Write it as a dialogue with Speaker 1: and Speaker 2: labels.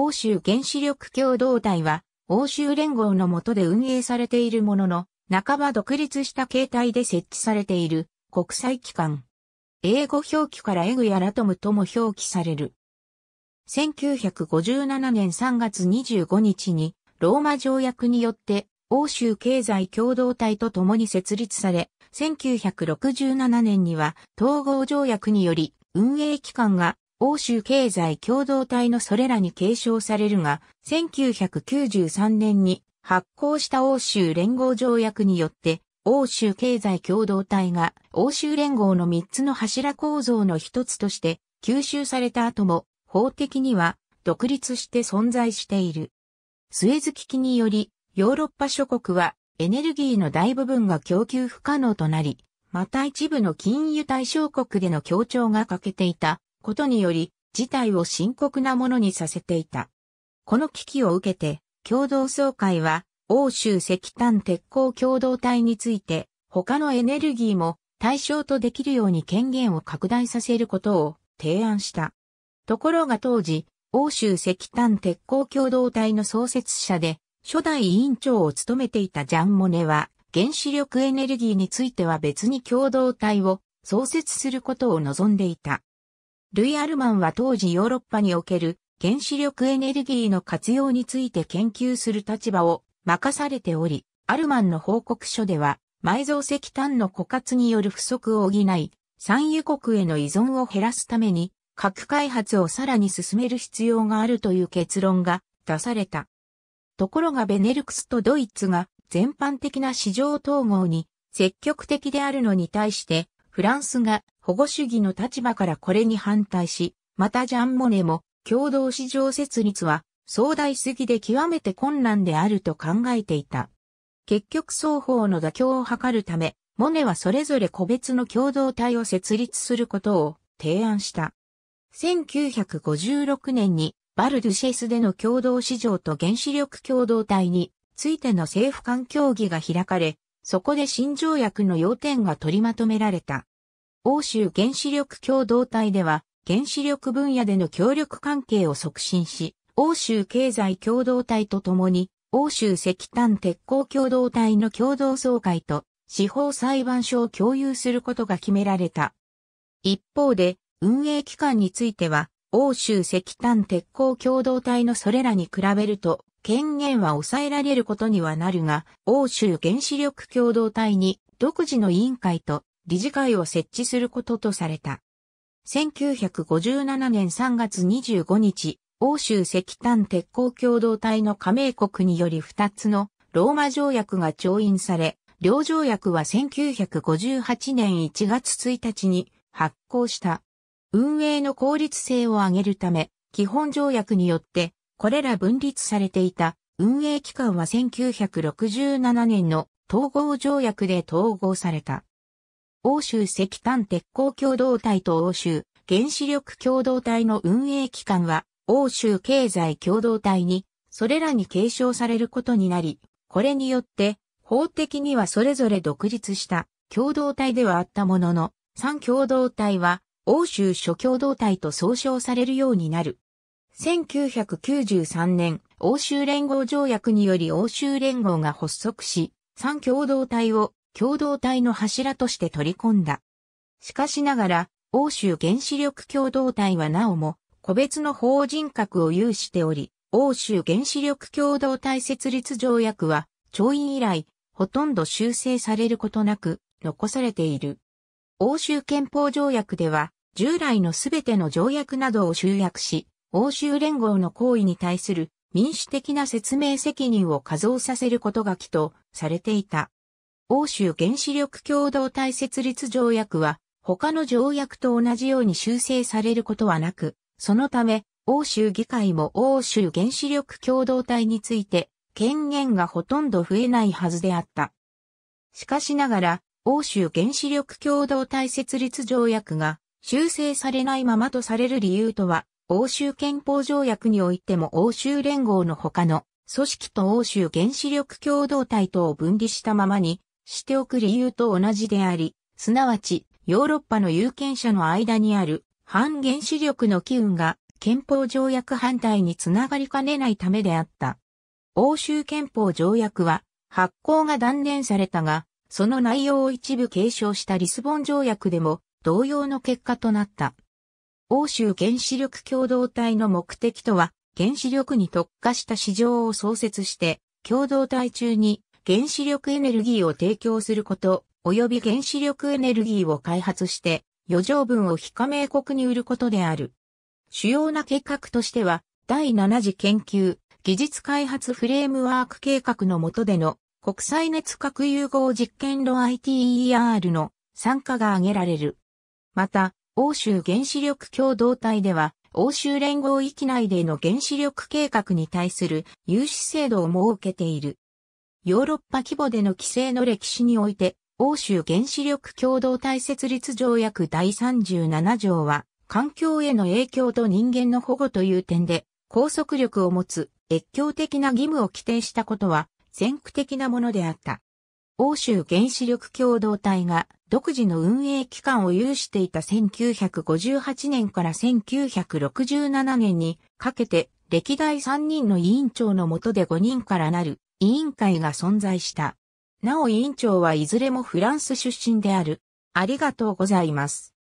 Speaker 1: 欧州原子力共同体は、欧州連合の下で運営されているものの、半ば独立した形態で設置されている国際機関。英語表記からエグやラトムとも表記される。1957年3月25日にローマ条約によって欧州経済共同体と共に設立され、1967年には統合条約により運営機関が欧州経済共同体のそれらに継承されるが、1993年に発行した欧州連合条約によって、欧州経済共同体が欧州連合の3つの柱構造の一つとして吸収された後も法的には独立して存在している。スエズ危機によりヨーロッパ諸国はエネルギーの大部分が供給不可能となり、また一部の金融対象国での協調が欠けていたことにより、事態を深刻なものにさせていた。この危機を受けて、共同総会は、欧州石炭鉄鋼共同体について、他のエネルギーも対象とできるように権限を拡大させることを提案した。ところが当時、欧州石炭鉄鋼共同体の創設者で、初代委員長を務めていたジャン・モネは、原子力エネルギーについては別に共同体を創設することを望んでいた。ルイ・アルマンは当時ヨーロッパにおける原子力エネルギーの活用について研究する立場を任されており、アルマンの報告書では、埋蔵石炭の枯渇による不足を補い、産油国への依存を減らすために、核開発をさらに進める必要があるという結論が出された。ところがベネルクスとドイツが全般的な市場統合に積極的であるのに対して、フランスが保護主義の立場からこれに反対し、またジャン・モネも共同市場設立は壮大すぎで極めて困難であると考えていた。結局双方の妥協を図るため、モネはそれぞれ個別の共同体を設立することを提案した。1956年にバルドゥシェスでの共同市場と原子力共同体についての政府間協議が開かれ、そこで新条約の要点が取りまとめられた。欧州原子力共同体では、原子力分野での協力関係を促進し、欧州経済共同体とともに、欧州石炭鉄鋼共同体の共同総会と司法裁判所を共有することが決められた。一方で、運営機関については、欧州石炭鉄鋼共同体のそれらに比べると、権限は抑えられることにはなるが、欧州原子力共同体に独自の委員会と理事会を設置することとされた。1957年3月25日、欧州石炭鉄鋼共同体の加盟国により2つのローマ条約が調印され、両条約は1958年1月1日に発行した。運営の効率性を上げるため、基本条約によって、これら分立されていた運営期間は1967年の統合条約で統合された。欧州石炭鉄鋼共同体と欧州原子力共同体の運営機関は、欧州経済共同体に、それらに継承されることになり、これによって、法的にはそれぞれ独立した共同体ではあったものの、三共同体は、欧州諸共同体と総称されるようになる。1993年、欧州連合条約により欧州連合が発足し、三共同体を共同体の柱として取り込んだ。しかしながら、欧州原子力共同体はなおも、個別の法人格を有しており、欧州原子力共同体設立条約は、調印以来、ほとんど修正されることなく、残されている。欧州憲法条約では、従来のすべての条約などを集約し、欧州連合の行為に対する民主的な説明責任を加増させることが起とされていた。欧州原子力共同体設立条約は、他の条約と同じように修正されることはなく、そのため、欧州議会も欧州原子力共同体について、権限がほとんど増えないはずであった。しかしながら、欧州原子力共同体設立条約が修正されないままとされる理由とは、欧州憲法条約においても欧州連合の他の組織と欧州原子力共同体とを分離したままにしておく理由と同じであり、すなわち、ヨーロッパの有権者の間にある反原子力の機運が憲法条約反対につながりかねないためであった。欧州憲法条約は発行が断念されたが、その内容を一部継承したリスボン条約でも同様の結果となった。欧州原子力共同体の目的とは、原子力に特化した市場を創設して、共同体中に原子力エネルギーを提供すること、及び原子力エネルギーを開発して、余剰分を非加盟国に売ることである。主要な計画としては、第7次研究、技術開発フレームワーク計画の下での国際熱核融合実験炉 ITER の参加が挙げられる。また、欧州原子力共同体では、欧州連合域内での原子力計画に対する融資制度を設けている。ヨーロッパ規模での規制の歴史において、欧州原子力共同体設立条約第37条は、環境への影響と人間の保護という点で、拘束力を持つ越境的な義務を規定したことは、先駆的なものであった。欧州原子力共同体が独自の運営機関を有していた1958年から1967年にかけて歴代3人の委員長の下で5人からなる委員会が存在した。なお委員長はいずれもフランス出身である。ありがとうございます。